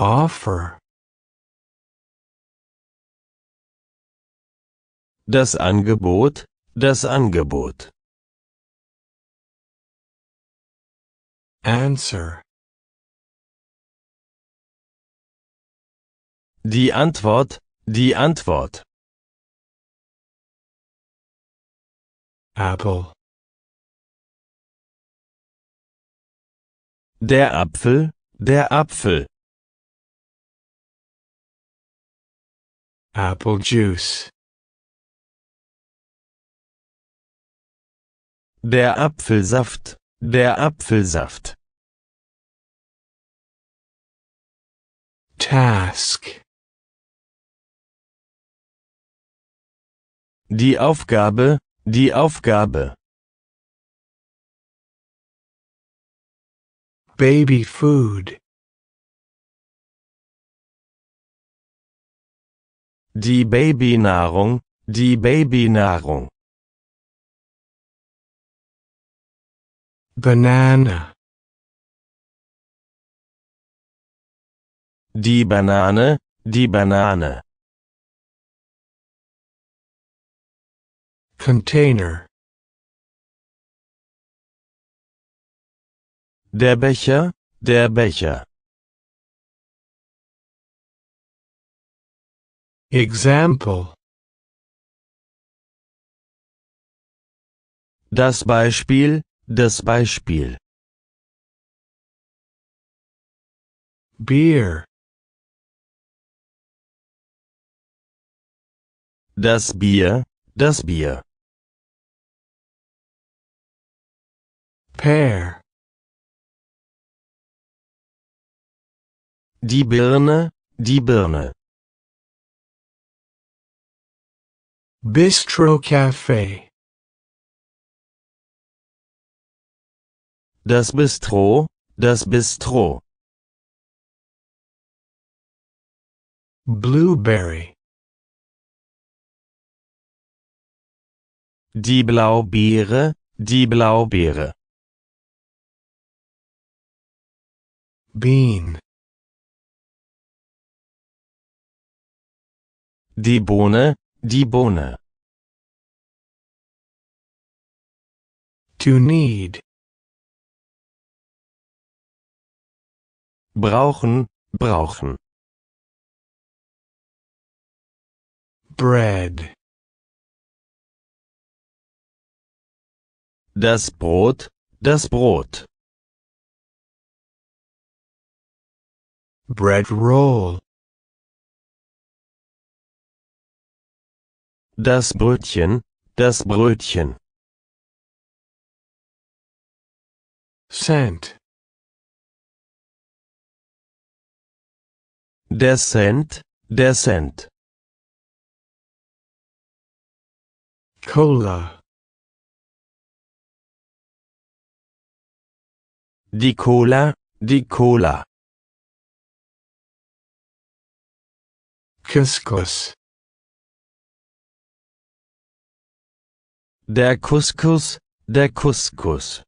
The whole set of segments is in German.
Offer. Das Angebot, das Angebot. Answer. Die Antwort, die Antwort. Apple. Der Apfel, der Apfel. Apple Juice. Der Apfelsaft, der Apfelsaft. Task. Die Aufgabe, die Aufgabe. Baby Food. Die Babynahrung, die Babynahrung. Banana. Die Banane, die Banane. Container. Der Becher, der Becher. Example Das Beispiel, das Beispiel. Beer. Das Bier, das Bier. Pear. Die Birne, die Birne. Bistro Café Das Bistro, das Bistro. Blueberry Die Blaubeere, die Blaubeere. Bean Die Bohne, Die Bohne. To need. Brauchen, brauchen. Bread. Das Brot, das Brot. Bread roll. Das Brötchen, das Brötchen. Cent. Der Cent, der Cent. Cola. Die Cola, die Cola. Couscous. Der Couscous, der Couscous.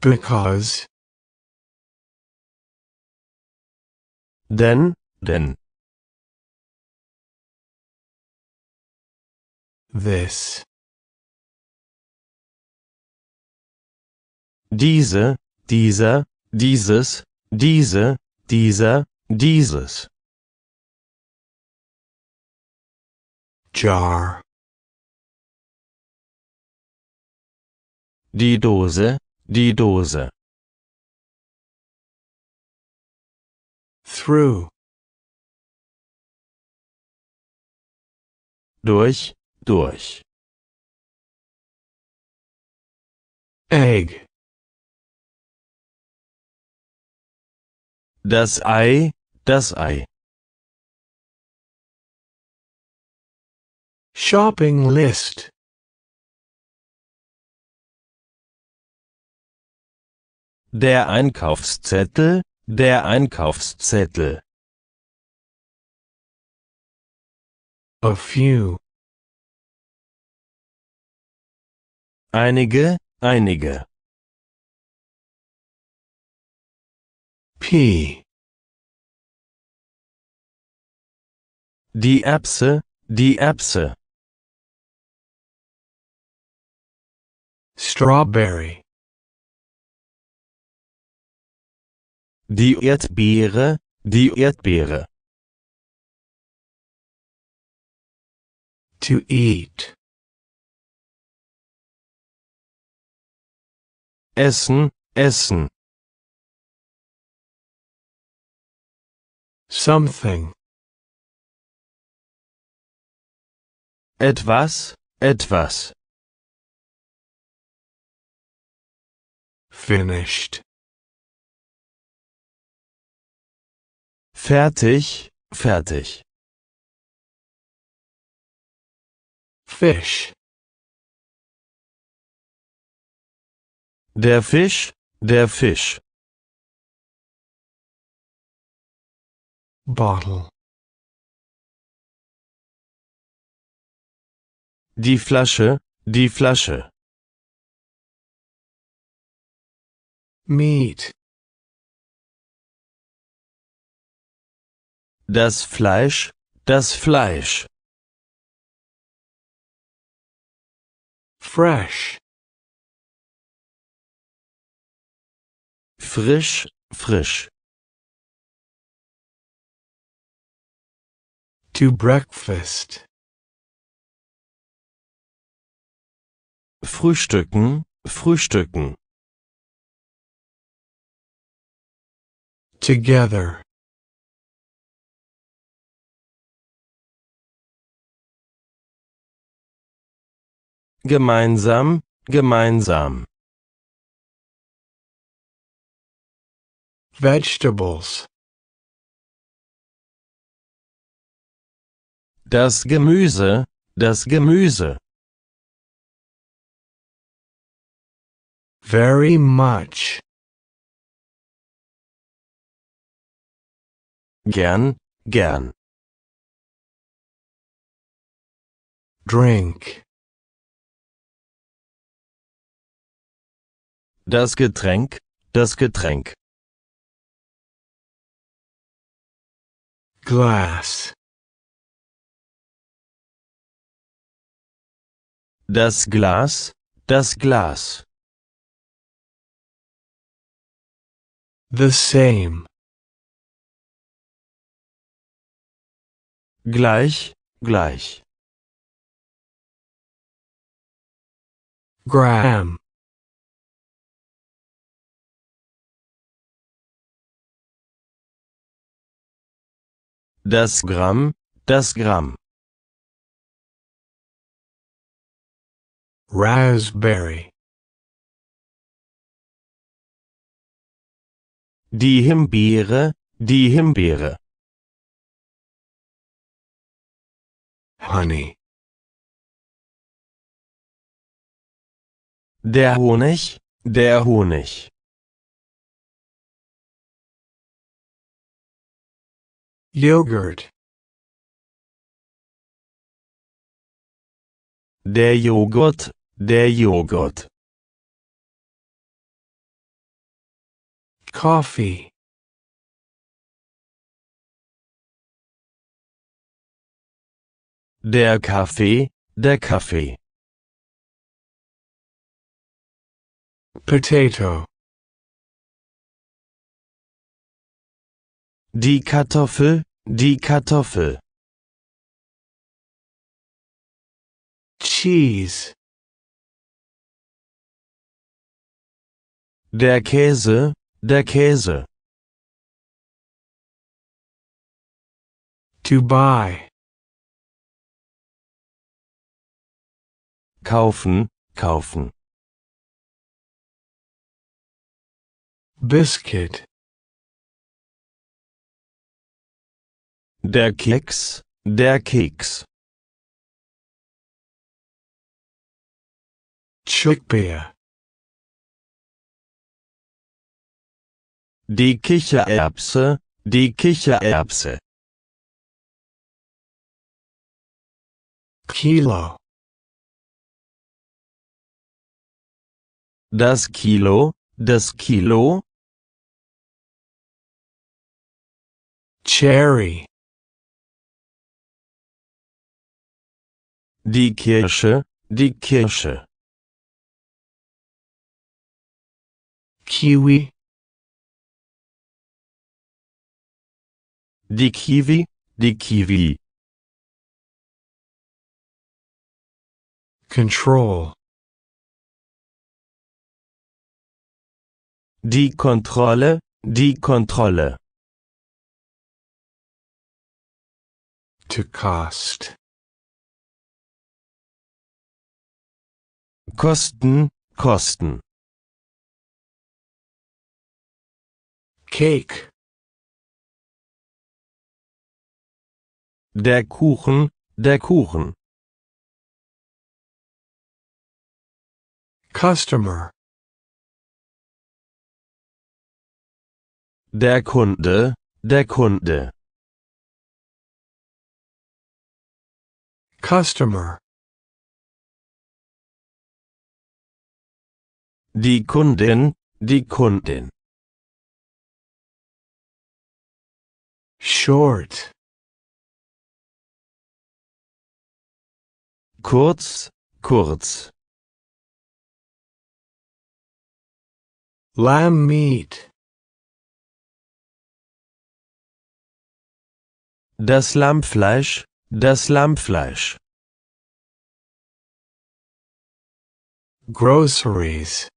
Because. Denn, denn. This. Diese, dieser, dieses, diese, dieser, dieses. jar die Dose, die Dose through durch, durch egg Das Ei, das Ei. Shopping list Der Einkaufszettel, der Einkaufszettel. A few. Einige, einige. P. Die Erbse, die Erbse. Strawberry. Die Erdbeere, die Erdbeere. To eat. Essen, essen. Something. Etwas, etwas. Finished. Fertig, fertig. Fish. Der Fisch, der Fisch. Bottle. Die Flasche, die Flasche. Meat. Das Fleisch, das Fleisch. Fresh. Frisch, frisch. To breakfast. Frühstücken, frühstücken. together gemeinsam gemeinsam vegetables das Gemüse das Gemüse very much Gern, gern. Drink. Das Getränk, das Getränk. Glass. Das Glas, das Glas. The same. gleich, gleich. Gram Das Gramm, das Gramm. Raspberry Die Himbeere, die Himbeere. honey. Der Honig, der Honig. Joghurt. Der Joghurt, der Joghurt. Coffee. Der Kaffee, der Kaffee. Potato. Die Kartoffel, die Kartoffel. Cheese. Der Käse, der Käse. To buy. kaufen, kaufen. Biscuit. Der Keks, der Keks. Chickpea. Die Kichererbse, die Kichererbse. Kilo. Das Kilo, das Kilo. Cherry. Die Kirsche, die Kirsche. Kiwi. Die Kiwi, die Kiwi. Control. Die Kontrolle, die Kontrolle. To cost. Kosten, Kosten. Cake. Der Kuchen, der Kuchen. Customer. Der Kunde, der Kunde. Customer. Die Kundin, die Kundin. Short. Kurz, kurz. Lamb meat. Das Lammfleisch, das Lammfleisch. Groceries.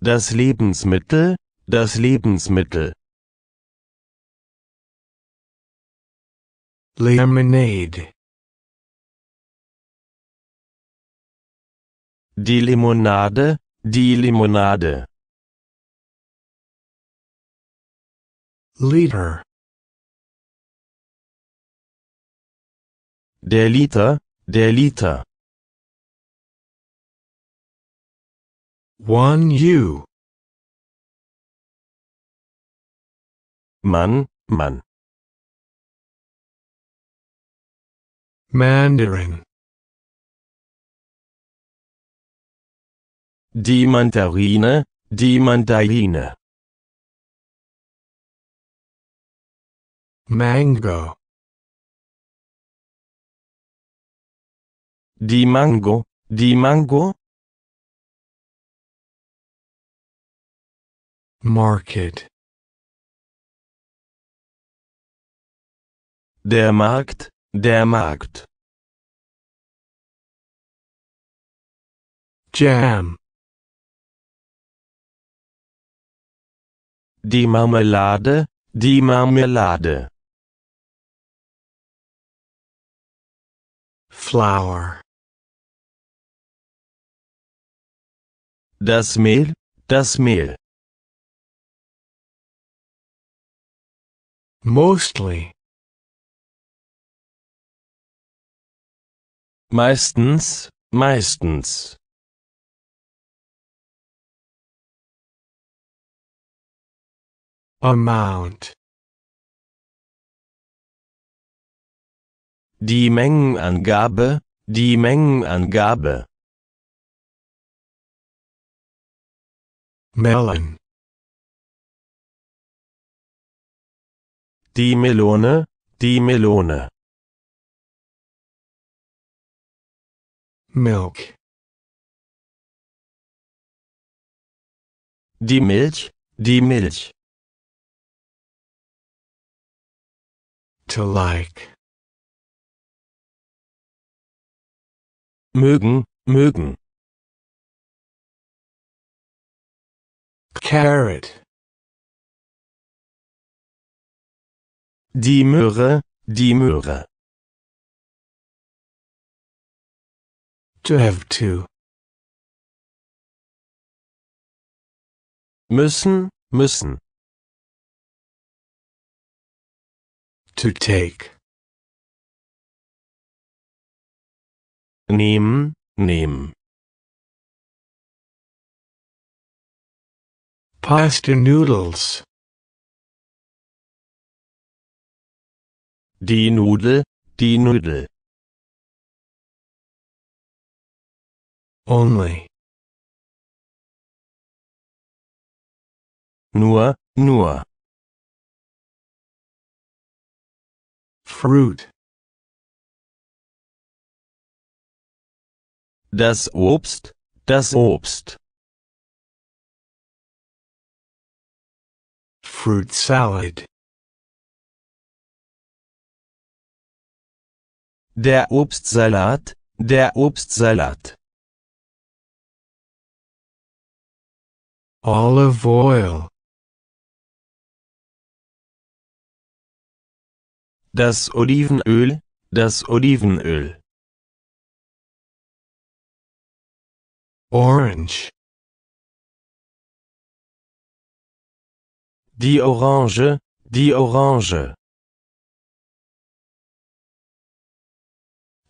Das Lebensmittel, das Lebensmittel. Lemonade. Die Limonade, die Limonade. Leader. Der Liter, der One U. Man. Man. Mandarin. Die Mandarine, die Mandarine. Mango. Die Mango, die Mango. Market. Der Markt, der Markt. Jam. Die Marmelade, die Marmelade. flower Das Mehl, das Mehl. Mostly. Meistens, meistens. Amount. Die Mengenangabe, die Mengenangabe. Melon. Die Melone, die Melone. Milk. Die Milch, die Milch. To like. mögen, mögen. Carrot. Die Möhre, die Möhre. To have to. Müssen, müssen. To take. nehmen, nehmen. Pasta noodles. Die Nudel, die Nudel. Only. Nur, nur. Fruit. Das Obst, das Obst. Fruit salad. Der Obstsalat, der Obstsalat. Olive oil. Das Olivenöl, das Olivenöl. Orange. Die Orange, die Orange.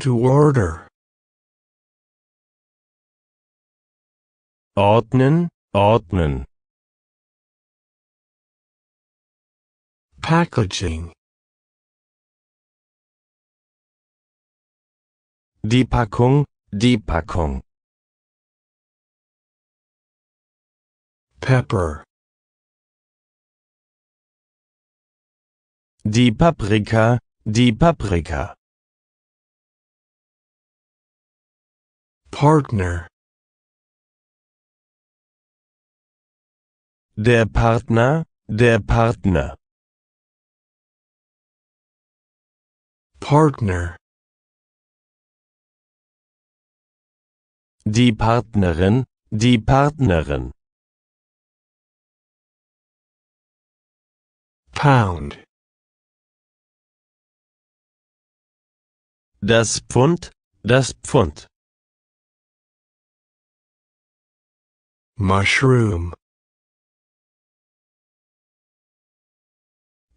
To order. Ordnen, ordnen. Packaging. Die Packung, die Packung. Pepper. Die Paprika, die Paprika. Partner. Der Partner, der Partner. Partner. Die Partnerin, die Partnerin. Pound. Das Pfund, das Pfund. Mushroom.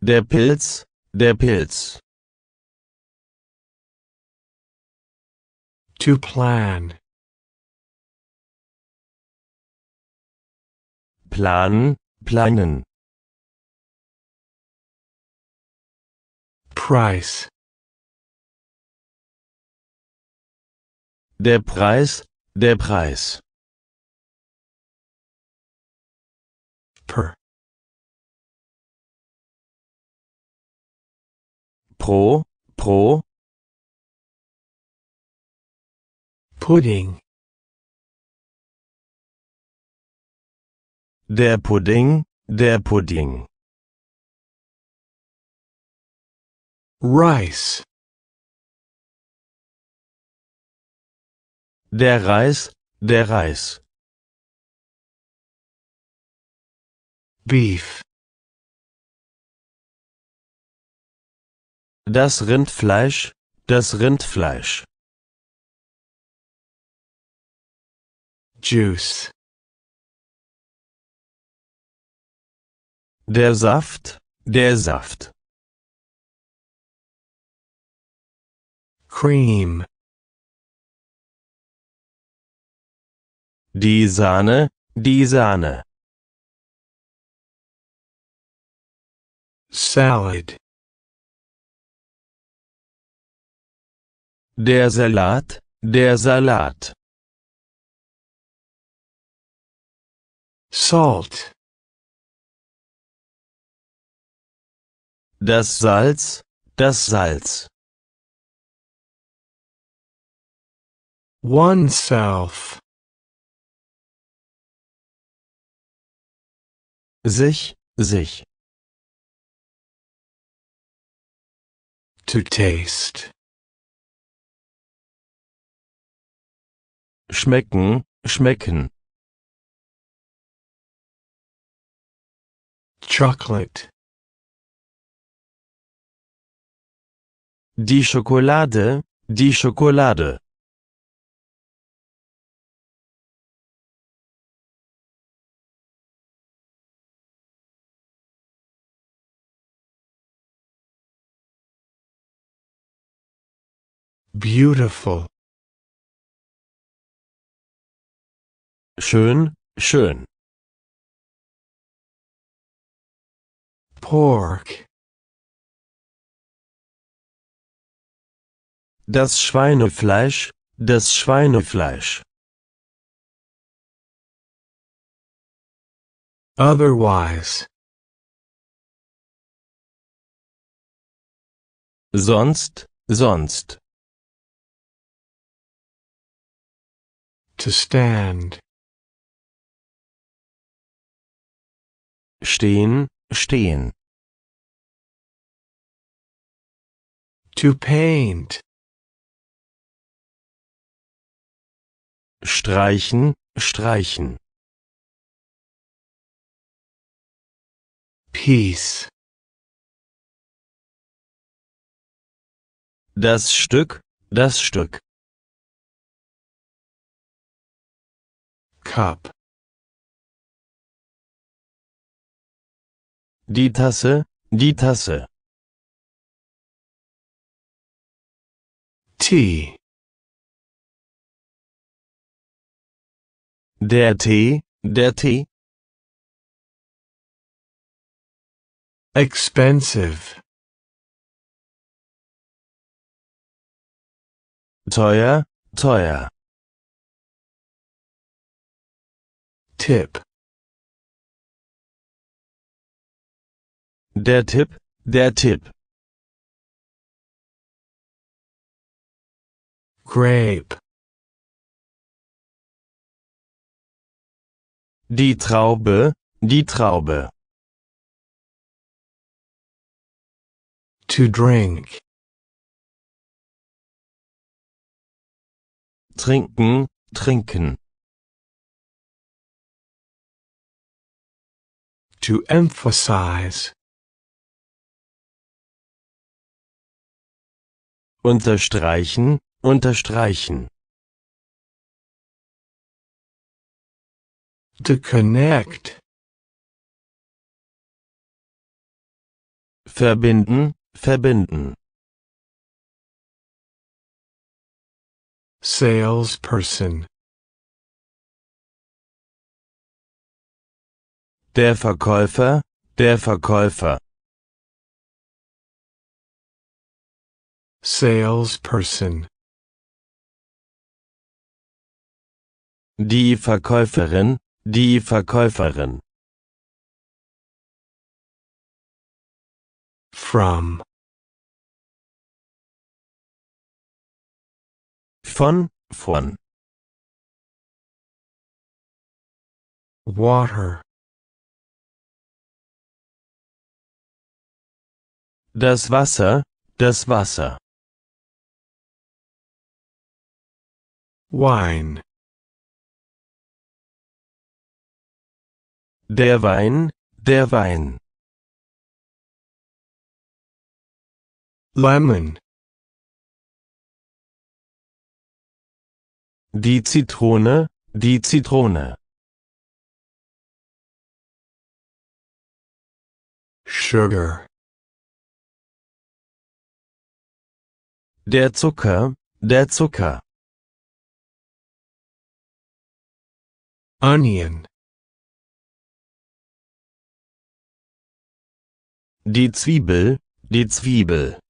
Der Pilz, der Pilz. To plan. Planen, planen. Price. Der Preis, der Preis. Per. Pro, pro. Pudding. Der Pudding, der Pudding. rice Der Reis, der Reis. Beef Das Rindfleisch, das Rindfleisch. Juice Der Saft, der Saft. Cream. Die Sahne, die Sahne. Salad. Der Salat, der Salat. Salt. Das Salz, das Salz. oneself sich sich to taste schmecken schmecken chocolate Die Schokolade, die Schokolade. Beautiful. Schön, schön. Pork. Das Schweinefleisch, das Schweinefleisch. Otherwise. Sonst, sonst. to stand. Stehen, stehen. To paint. Streichen, streichen. Peace. Das Stück, das Stück. Cup. Die Tasse, die Tasse. Tee. Der Tee, der Tee. Expensive. Teuer, teuer. Tipp Der Tipp, der Tipp. Grape Die Traube, die Traube. To drink. Trinken, trinken. to emphasize. Unterstreichen, unterstreichen. To connect. Verbinden, verbinden. Salesperson. Der Verkäufer, der Verkäufer. Salesperson. Die Verkäuferin, die Verkäuferin. From. Von, von. Water. Das Wasser, das Wasser. Wein. Der Wein, der Wein. Lemon. Die Zitrone, die Zitrone. Sugar. Der Zucker, der Zucker. Onion. Die Zwiebel, die Zwiebel.